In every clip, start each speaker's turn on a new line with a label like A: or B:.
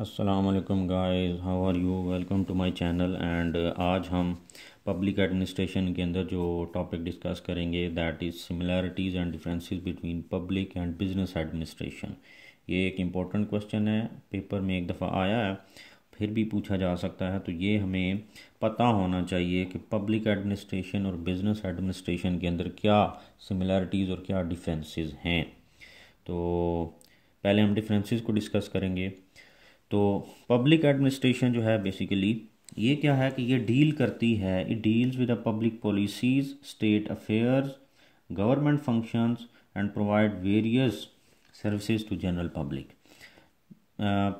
A: Aslam guys how are you welcome to my channel and आज हम public administration के अंदर जो टॉपिक डिस्कस करेंगे that is similarities and differences between public and business administration ये एक इम्पॉर्टेंट क्वेश्चन है पेपर में एक दफ़ा आया है फिर भी पूछा जा सकता है तो ये हमें पता होना चाहिए कि पब्लिक एडमिनिस्ट्रेशन और बिज़नेस एडमिनिस्ट्रेशन के अंदर क्या सिमिलैरिटीज़ और क्या डिफरेंसेस हैं तो पहले हम डिफरेंसेस को डिस्कस करेंगे तो पब्लिक एडमिनिस्ट्रेशन जो है बेसिकली ये क्या है कि ये डील करती है it deals with the public policies state affairs government functions and provide various services to general public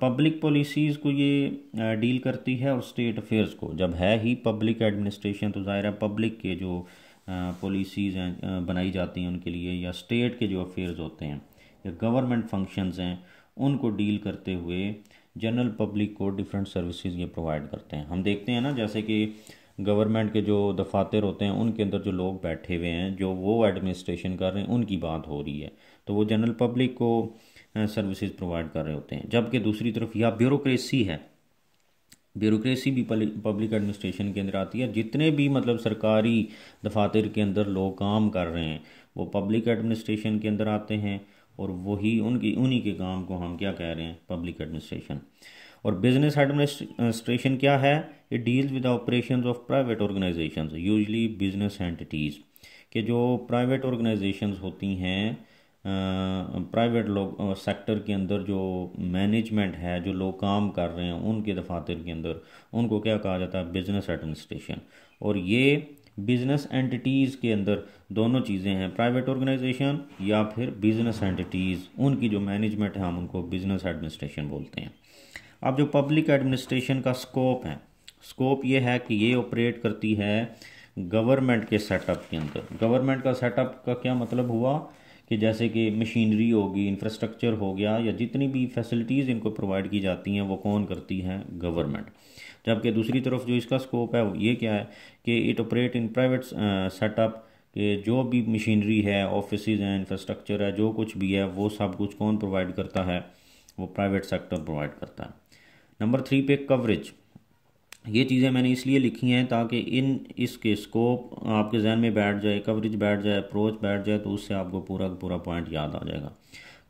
A: public policies को ये डील करती है और स्टेट अफेयर्स को जब है ही पब्लिक एडमिनिस्ट्रेशन तो ज़ाहिर है पब्लिक के जो पॉलिसीज़ हैं बनाई जाती हैं उनके लिए या स्टेट के जो अफेयर्स होते हैं या गवर्नमेंट फंक्शंस हैं उनको डील करते हुए जनरल पब्लिक को डिफरेंट सर्विसेज ये प्रोवाइड करते हैं हम देखते हैं ना जैसे कि गवर्नमेंट के जो दफातर होते हैं उनके अंदर जो लोग बैठे हुए हैं जो वो एडमिनिस्ट्रेशन कर रहे हैं उनकी बात हो रही है तो वो जनरल पब्लिक को सर्विसेज प्रोवाइड कर रहे होते हैं जबकि दूसरी तरफ यह ब्यूरोक्रेसी है ब्यूरोक्रेसी भी पब्लिक एडमिनिस्ट्रेशन के अंदर आती है जितने भी मतलब सरकारी दफातर के अंदर लोग काम कर रहे हैं वो पब्लिक एडमिनिस्ट्रेशन के अंदर आते हैं और वही उनकी उन्हीं के काम को हम क्या कह रहे हैं पब्लिक एडमिनिस्ट्रेशन और बिजनेस एडमिनिस्ट्रेशन क्या है it deals with operation of private organization usually business entities के जो प्राइवेट ऑर्गेनाइजेशन होती हैं प्राइवेट लोग सेक्टर के अंदर जो मैनेजमेंट है जो लोग काम कर रहे हैं उनके दफातर के अंदर उनको क्या कहा जाता है बिजनेस एडमिनिस्ट्रेशन और ये बिजनेस एंटिटीज़ के अंदर दोनों चीज़ें हैं प्राइवेट ऑर्गेनाइजेशन या फिर बिजनेस एंटिटीज़ उनकी जो मैनेजमेंट है हम उनको बिजनेस एडमिनिस्ट्रेशन बोलते हैं अब जो पब्लिक एडमिनिस्ट्रेशन का स्कोप है स्कोप ये है कि ये ऑपरेट करती है गवर्नमेंट के सेटअप के अंदर गवर्नमेंट का सेटअप का क्या मतलब हुआ कि जैसे कि मशीनरी होगी इंफ्रास्ट्रक्चर हो गया या जितनी भी फैसिलिटीज़ इनको प्रोवाइड की जाती हैं वो कौन करती हैं गवर्नमेंट जबकि दूसरी तरफ जो इसका स्कोप है वो ये क्या है कि it operate in private setup कि जो भी मशीनरी है ऑफिस हैं इंफ्रास्ट्रक्चर है जो कुछ भी है वो सब कुछ कौन प्रोवाइड करता है वो प्राइवेट सेक्टर प्रोवाइड करता है नंबर थ्री पे कवरेज ये चीज़ें मैंने इसलिए लिखी हैं ताकि इन इसके स्कोप आपके जहन में बैठ जाए कवरेज बैठ जाए अप्रोच बैठ जाए तो उससे आपको पूरा पूरा पॉइंट याद आ जाएगा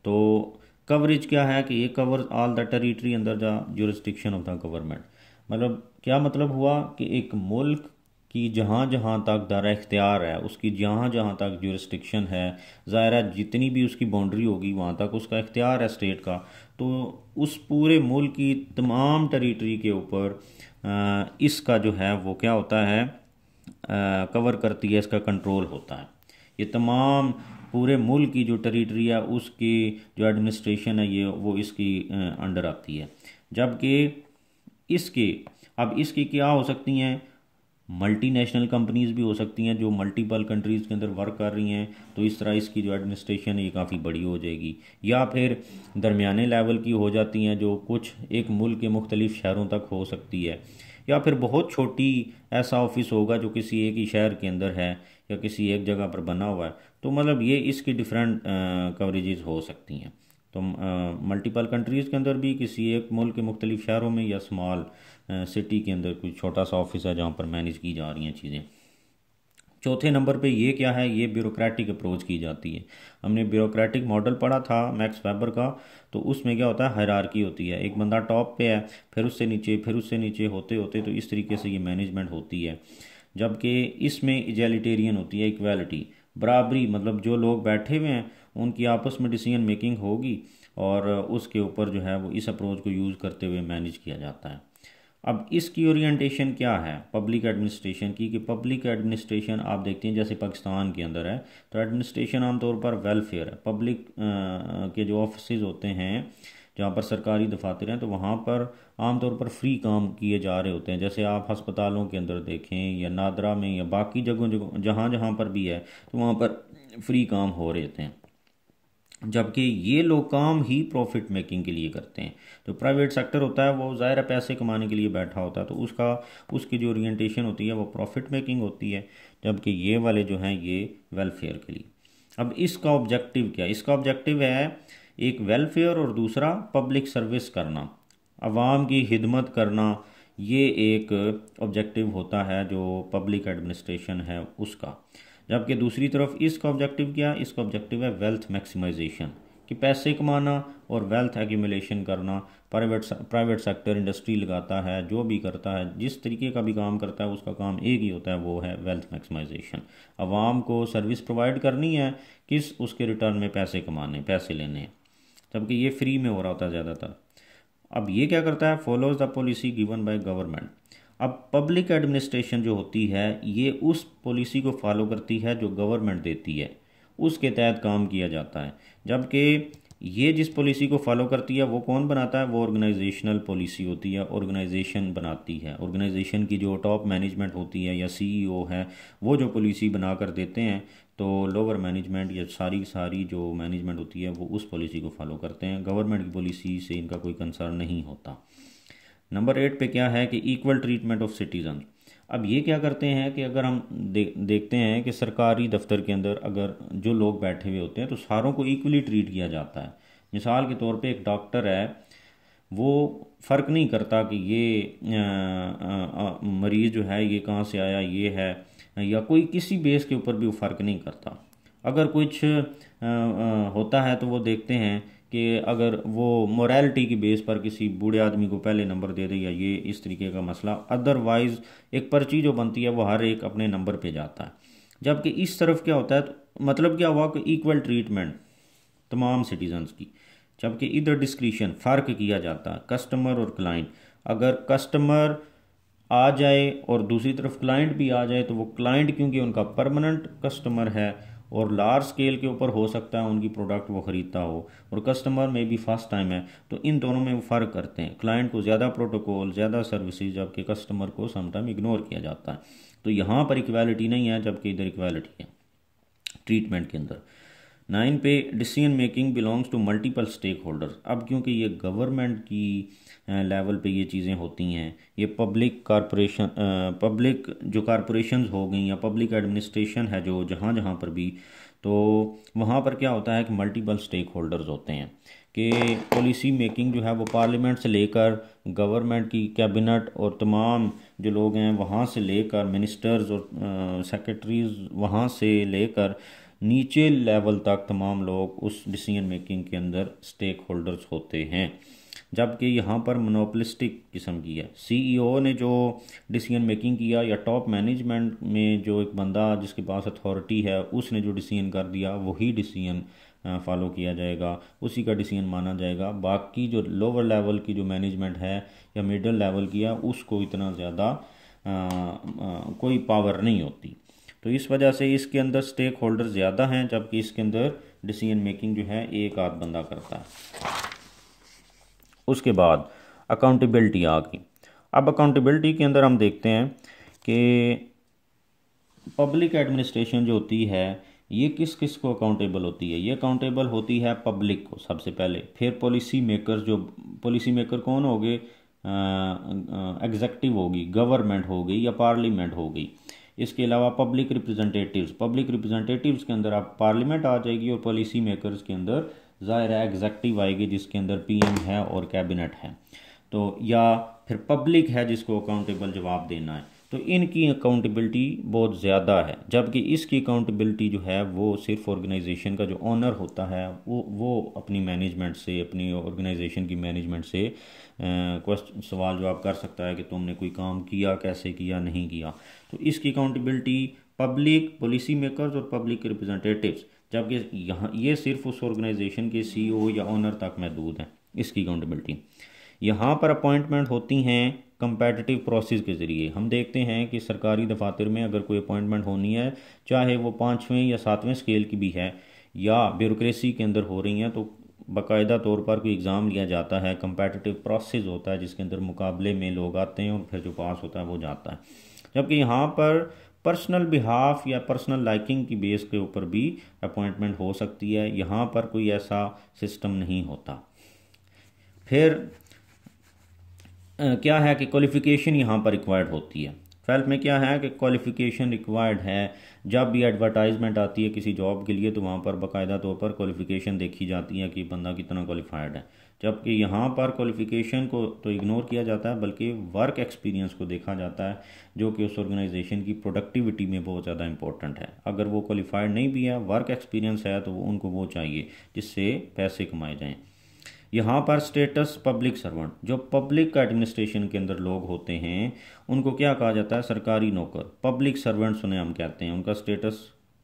A: तो कवरेज क्या है कि ये कवर ऑल द टेरिटरी अंदर the jurisdiction of the government मतलब क्या मतलब हुआ कि एक मुल्क कि जहाँ जहाँ तक दायरा इख्तियार है उसकी जहाँ जहाँ तक जुरिस्टिक्शन है ज़ाहिर जितनी भी उसकी बाउंड्री होगी वहाँ तक उसका इख्तियार है स्टेट का तो उस पूरे मुल्क की तमाम टेरिटरी के ऊपर इसका जो है वो क्या होता है कवर करती है इसका कंट्रोल होता है ये तमाम पूरे मुल्क की जो टेरिटरी है उसकी जो एडमिनिस्ट्रेशन है ये वो इसकी अंडर आती है जबकि इसके अब इसकी क्या हो सकती हैं मल्टीनेशनल कंपनीज भी हो सकती हैं जो मल्टीपल कंट्रीज़ के अंदर वर्क कर रही हैं तो इस तरह इसकी जो एडमिनिस्ट्रेशन है ये काफ़ी बड़ी हो जाएगी या फिर दरमियाने लेवल की हो जाती हैं जो कुछ एक मुल्क के मुख्तलिफ शहरों तक हो सकती है या फिर बहुत छोटी ऐसा ऑफिस होगा जो किसी एक ही शहर के अंदर है या किसी एक जगह पर बना हुआ है तो मतलब ये इसकी डिफरेंट कवरेज हो सकती हैं तो मल्टीपल कंट्रीज़ के अंदर भी किसी एक मुल्क के मुख्तलिफ शहरों में या स्मॉल सिटी के अंदर कोई छोटा सा ऑफिस है जहाँ पर मैनेज की जा रही हैं चीज़ें चौथे नंबर पे ये क्या है ये ब्यूरोक्रेटिक अप्रोच की जाती है हमने ब्यूरोक्रेटिक मॉडल पढ़ा था मैक्स वेबर का तो उसमें क्या होता है हरारकी होती है एक बंदा टॉप पे है फिर उससे नीचे फिर उससे नीचे होते होते तो इस तरीके से ये मैनेजमेंट होती है जबकि इसमें इजेलिटेरियन होती है इक्वालिटी बराबरी मतलब जो लोग बैठे हुए हैं उनकी आपस में डिसीजन मेकिंग होगी और उसके ऊपर जो है वो इस अप्रोच को यूज़ करते हुए मैनेज किया जाता है अब इसकी ओरिएंटेशन क्या है पब्लिक एडमिनिस्ट्रेशन की कि पब्लिक एडमिनिस्ट्रेशन आप देखते हैं जैसे पाकिस्तान के अंदर है तो एडमिनिस्ट्रेशन आमतौर पर वेलफेयर है पब्लिक के जो ऑफिस होते हैं जहाँ पर सरकारी दफातर हैं तो वहाँ पर आमतौर पर फ्री काम किए जा रहे होते हैं जैसे आप हस्पतालों के अंदर देखें या नादरा में या बाकी जगहों जगह जहाँ जहाँ पर भी है तो वहाँ पर फ्री काम हो रहे थे जबकि ये लोग काम ही प्रॉफिट मेकिंग के लिए करते हैं जो प्राइवेट सेक्टर होता है वो ज़ाहिर है पैसे कमाने के लिए बैठा होता है तो उसका उसकी जो ओरिएंटेशन होती है वो प्रॉफिट मेकिंग होती है जबकि ये वाले जो हैं ये वेलफेयर के लिए अब इसका ऑब्जेक्टिव क्या इसका ऑब्जेक्टिव है एक वेलफेयर और दूसरा पब्लिक सर्विस करना आवाम की खिदमत करना ये एक ऑब्जेक्टिव होता है जो पब्लिक एडमिनिस्ट्रेशन है उसका जबकि दूसरी तरफ इसका ऑब्जेक्टिव क्या है इसका ऑब्जेक्टिव है वेल्थ मैक्सिमाइजेशन कि पैसे कमाना और वेल्थ एक्यूमुलेशन करना प्राइवेट प्राइवेट सेक्टर इंडस्ट्री लगाता है जो भी करता है जिस तरीके का भी काम करता है उसका काम एक ही होता है वो है वेल्थ मैक्सिमाइजेशन आवाम को सर्विस प्रोवाइड करनी है किस उसके रिटर्न में पैसे कमाने पैसे लेने हैं जबकि ये फ्री में हो रहा होता है ज़्यादातर अब ये क्या करता है follows the policy given by government अब पब्लिक एडमिनिस्ट्रेशन जो होती है ये उस पॉलिसी को फॉलो करती है जो गवर्नमेंट देती है उसके तहत काम किया जाता है जबकि ये जिस पॉलिसी को फॉलो करती है वो कौन बनाता है वो ऑर्गेनाइजेशनल पॉलिसी होती है ऑर्गेनाइजेशन बनाती है ऑर्गेनाइजेशन की जो टॉप मैनेजमेंट होती है या सीईओ है वो जो पॉलिसी बना कर देते हैं तो लोअर मैनेजमेंट या सारी सारी जो मैनेजमेंट होती है वो उस पॉलिसी को फॉलो करते हैं गवर्नमेंट की पॉलिसी से इनका कोई कंसर्न नहीं होता नंबर एट पे क्या है कि इक्वल ट्रीटमेंट ऑफ सिटीजन अब ये क्या करते हैं कि अगर हम दे, देखते हैं कि सरकारी दफ्तर के अंदर अगर जो लोग बैठे हुए होते हैं तो सारों को इक्वली ट्रीट किया जाता है मिसाल के तौर पे एक डॉक्टर है वो फ़र्क नहीं करता कि ये आ, आ, आ, मरीज़ जो है ये कहाँ से आया ये है या कोई किसी बेस के ऊपर भी वो फ़र्क नहीं करता अगर कुछ आ, आ, होता है तो वो देखते हैं कि अगर वो मोरालिटी की बेस पर किसी बूढ़े आदमी को पहले नंबर दे दे या ये इस तरीके का मसला अदरवाइज़ एक पर्ची जो बनती है वो हर एक अपने नंबर पे जाता है जबकि इस तरफ क्या होता है तो मतलब क्या हुआ कि इक्वल ट्रीटमेंट तमाम सिटीजन्स की जबकि इधर डिस्क्रिशन फ़र्क किया जाता है कस्टमर और क्लाइंट अगर कस्टमर आ जाए और दूसरी तरफ क्लाइंट भी आ जाए तो वो क्लाइंट क्योंकि उनका परमानेंट कस्टमर है और लार्ज स्केल के ऊपर हो सकता है उनकी प्रोडक्ट वो ख़रीदता हो और कस्टमर में भी फर्स्ट टाइम है तो इन दोनों में वो फ़र्क करते हैं क्लाइंट को ज़्यादा प्रोटोकॉल ज़्यादा सर्विसेज जबकि कस्टमर को समटाइम इग्नोर किया जाता है तो यहाँ पर इक्वालिटी नहीं है जबकि इधर इक्वालिटी है ट्रीटमेंट के अंदर नाइन पे decision making belongs to multiple stakeholders अब क्योंकि ये गवर्नमेंट की लेवल पे ये चीज़ें होती हैं ये पब्लिक कॉरपोरेशन पब्लिक जो कॉरपोरेशन हो गई या पब्लिक एडमिनिस्ट्रेशन है जो जहाँ जहाँ पर भी तो वहाँ पर क्या होता है कि मल्टीपल स्टेक होल्डर्स होते हैं कि पॉलिसी मेकिंग जो है वो पार्लियामेंट से लेकर गवर्नमेंट की कैबिनेट और तमाम जो लोग हैं वहाँ से लेकर मिनिस्टर्स और सेक्रेटरीज वहाँ से लेकर नीचे लेवल तक तमाम लोग उस डिसीजन मेकिंग के अंदर स्टेक होल्डर्स होते हैं जबकि यहाँ पर मोनोपलिस्टिक किस्म की है सीईओ e ने जो डिसीजन मेकिंग किया या टॉप मैनेजमेंट में जो एक बंदा जिसके पास अथॉरिटी है उसने जो डिसीजन कर दिया वही डिसीजन फॉलो किया जाएगा उसी का डिसीजन माना जाएगा बाकी जो लोअर लेवल की जो मैनेजमेंट है या मिडल लेवल की है उसको इतना ज़्यादा कोई पावर नहीं होती तो इस वजह से इसके अंदर स्टेक होल्डर ज़्यादा हैं जबकि इसके अंदर डिसीजन मेकिंग जो है एक आध बंदा करता है उसके बाद अकाउंटेबिलिटी आ गई अब अकाउंटेबिलिटी के अंदर हम देखते हैं कि पब्लिक एडमिनिस्ट्रेशन जो होती है ये किस किस को अकाउंटेबल होती है ये अकाउंटेबल होती है पब्लिक को सबसे पहले फिर पॉलिसी मेकर जो पॉलिसी मेकर कौन हो गए एग्जेक्टिव होगी गवर्नमेंट हो गई या पार्लियामेंट हो गई इसके अलावा पब्लिक रिप्रेजेंटेटिव्स पब्लिक रिप्रेजेंटेटिव्स के अंदर आप पार्लियामेंट आ जाएगी और पॉलिसी मेकर्स के अंदर ज़ाहिर है एग्जैक्टिव आएगी जिसके अंदर पीएम है और कैबिनेट है तो या फिर पब्लिक है जिसको अकाउंटेबल जवाब देना है तो इनकी अकाउंटेबिलिटी बहुत ज़्यादा है जबकि इसकी अकाउंटेबिलिटी जो है वो सिर्फ ऑर्गेनाइजेशन का जो ऑनर होता है वो वो अपनी मैनेजमेंट से अपनी ऑर्गेनाइजेशन की मैनेजमेंट से क्वेश्चन सवाल जवाब कर सकता है कि तुमने कोई काम किया कैसे किया नहीं किया तो इसकी अकाउंटेबिलिटी पब्लिक पॉलिसी मेकर और पब्लिक रिप्रेजेंटेटिव्स जबकि यहाँ ये सिर्फ उस ऑर्गेनाइजेशन के सी e या ऑनर तक महदूद हैं इसकी अकाउंटेबिलिटी यहाँ पर अपॉइंटमेंट होती हैं कंपेटिटिव प्रोसेस के ज़रिए हम देखते हैं कि सरकारी दफातर में अगर कोई अपॉइंटमेंट होनी है चाहे वो पाँचवें या सातवें स्केल की भी है या ब्यूरोसी के अंदर हो रही हैं तो बाकायदा तौर पर कोई एग्ज़ाम लिया जाता है कंपेटिटिव प्रोसेस होता है जिसके अंदर मुकाबले में लोग आते हैं और फिर जो पास होता है वो जाता है जबकि यहाँ पर पर्सनल बिहाफ या पर्सनल लाइकिंग की बेस के ऊपर भी अपॉइंटमेंट हो सकती है यहाँ पर कोई ऐसा सिस्टम नहीं होता फिर क्या है कि क्वालिफ़िकेशन यहाँ पर रिक्वायर्ड होती है ट्वेल्थ में क्या है कि क्वालिफ़िकेशन रिक्वायर्ड है जब भी एडवर्टाइजमेंट आती है किसी जॉब के लिए तो वहाँ पर बाकायदा तौर पर क्वालिफ़िकेशन देखी जाती है कि बंदा कितना क्वालिफाइड है जबकि यहाँ पर क्वालिफ़िकेशन को तो इग्नोर किया जाता है बल्कि वर्क एक्सपीरियंस को देखा जाता है जो कि उस ऑर्गेनाइजेशन की प्रोडक्टिविटी में बहुत ज़्यादा इंपॉर्टेंट है अगर वो क्वालिफाइड नहीं भी है वर्क एक्सपीरियंस है तो वो उनको वो चाहिए जिससे पैसे कमाए जाएँ यहाँ पर स्टेटस पब्लिक सर्वेंट जो पब्लिक एडमिनिस्ट्रेशन के अंदर लोग होते हैं उनको क्या कहा जाता है सरकारी नौकर पब्लिक सर्वेंट्स उन्हें हम कहते हैं उनका स्टेटस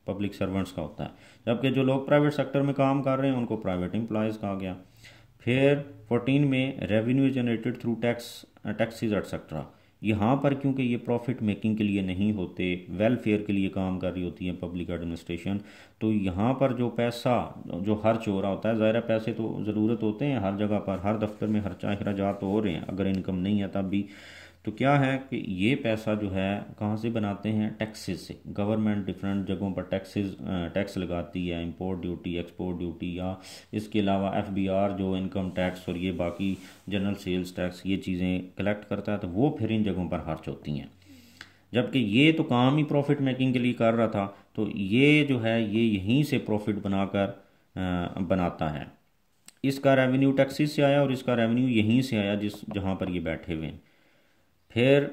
A: पब्लिक सर्वेंट्स का होता है जबकि जो लोग प्राइवेट सेक्टर में काम कर रहे हैं उनको प्राइवेट एम्प्लॉयज़ कहा गया फिर फोर्टीन में revenue generated through tax taxes etcetera यहाँ पर क्योंकि ये प्रॉफिट मेकिंग के लिए नहीं होते वेलफेयर के लिए काम कर रही होती है पब्लिक एडमिनिस्ट्रेशन तो यहाँ पर जो पैसा जो खर्च हो रहा होता है ज़ाहिर पैसे तो ज़रूरत होते हैं हर जगह पर हर दफ्तर में खर्चा अखराज तो हो रहे हैं अगर इनकम नहीं है तब भी तो क्या है कि ये पैसा जो है कहाँ से बनाते हैं टैक्सेस से गवर्नमेंट डिफरेंट जगहों पर टैक्सेस टैक्स लगाती है इंपोर्ट ड्यूटी एक्सपोर्ट ड्यूटी या इसके अलावा एफ बी आर जो इनकम टैक्स और ये बाकी जनरल सेल्स टैक्स ये चीज़ें कलेक्ट करता है तो वो फिर इन जगहों पर खर्च होती हैं जबकि ये तो काम ही प्रॉफिट मेकिंग के लिए कर रहा था तो ये जो है ये यहीं से प्रॉफिट बनाकर बनाता है इसका रेवेन्यू टैक्सेस से आया और इसका रेवेन्यू यहीं से आया जिस जहाँ पर ये बैठे हुए हैं फिर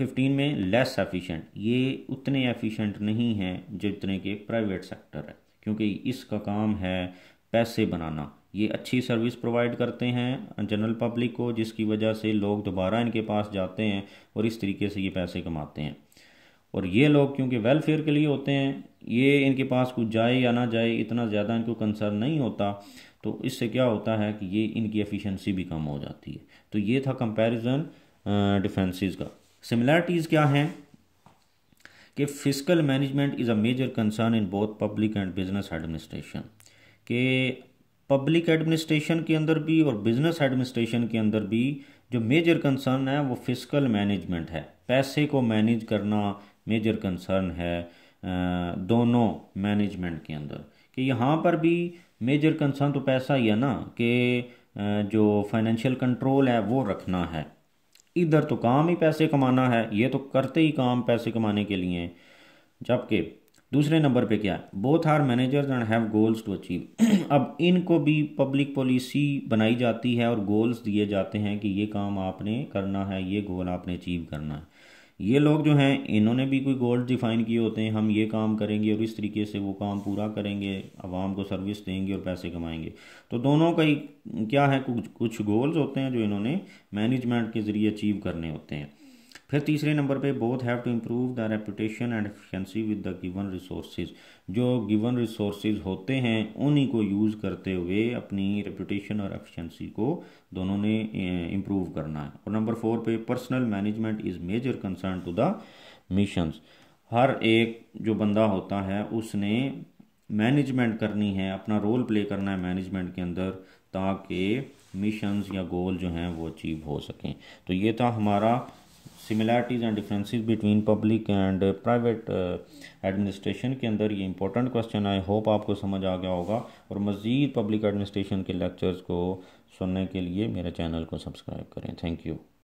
A: 15 में लेस एफिशिएंट ये उतने एफिशिएंट नहीं हैं जितने के प्राइवेट सेक्टर है क्योंकि इसका काम है पैसे बनाना ये अच्छी सर्विस प्रोवाइड करते हैं जनरल पब्लिक को जिसकी वजह से लोग दोबारा इनके पास जाते हैं और इस तरीके से ये पैसे कमाते हैं और ये लोग क्योंकि वेलफेयर के लिए होते हैं ये इनके पास कुछ जाए या ना जाए इतना ज़्यादा इनको कंसर्न नहीं होता तो इससे क्या होता है कि ये इनकी एफिशिएंसी भी कम हो जाती है तो ये था कंपैरिजन डिफेंसिस का सिमिलैरिटीज़ क्या हैं कि physical management is a major concern in both public and business administration के पब्लिक एडमिनिस्ट्रेशन के अंदर भी और बिजनेस एडमिनिस्ट्रेशन के अंदर भी जो मेजर कंसर्न है वो फिजिकल मैनेजमेंट है पैसे को मैनेज करना मेजर कंसर्न है दोनों मैनेजमेंट के अंदर कि यहाँ पर भी मेजर कंसर्न तो पैसा ही है ना कि जो फाइनेंशियल कंट्रोल है वो रखना है इधर तो काम ही पैसे कमाना है ये तो करते ही काम पैसे कमाने के लिए जबकि दूसरे नंबर पे क्या है both are managers and have goals to achieve अब इनको भी पब्लिक पॉलिसी बनाई जाती है और गोल्स दिए जाते हैं कि ये काम आपने करना है ये गोल आपने अचीव करना है ये लोग जो हैं इन्होंने भी कोई गोल्स डिफ़ाइन किए होते हैं हम ये काम करेंगे और इस तरीके से वो काम पूरा करेंगे आवाम को सर्विस देंगे और पैसे कमाएंगे तो दोनों का ही क्या है कुछ कुछ गोल्स होते हैं जो इन्होंने मैनेजमेंट के ज़रिए अचीव करने होते हैं फिर तीसरे नंबर पे both have to improve the reputation and efficiency with the given resources जो गिवन रिसोर्सेज होते हैं उन्हीं को यूज़ करते हुए अपनी रेपुटेशन और एफिशिएंसी को दोनों ने इम्प्रूव करना है और नंबर फोर पे personal management is major concern to the missions हर एक जो बंदा होता है उसने मैनेजमेंट करनी है अपना रोल प्ले करना है मैनेजमेंट के अंदर ताकि मिशंस या गोल जो हैं वो अचीव हो सकें तो ये था हमारा similarities and differences between public and private administration के अंदर ये इंपॉर्टेंट क्वेश्चन आई होप आपको समझ आ गया होगा और मज़ीद पब्लिक एडमिनिस्ट्रेशन के लेक्चर्स को सुनने के लिए मेरे चैनल को सब्सक्राइब करें थैंक यू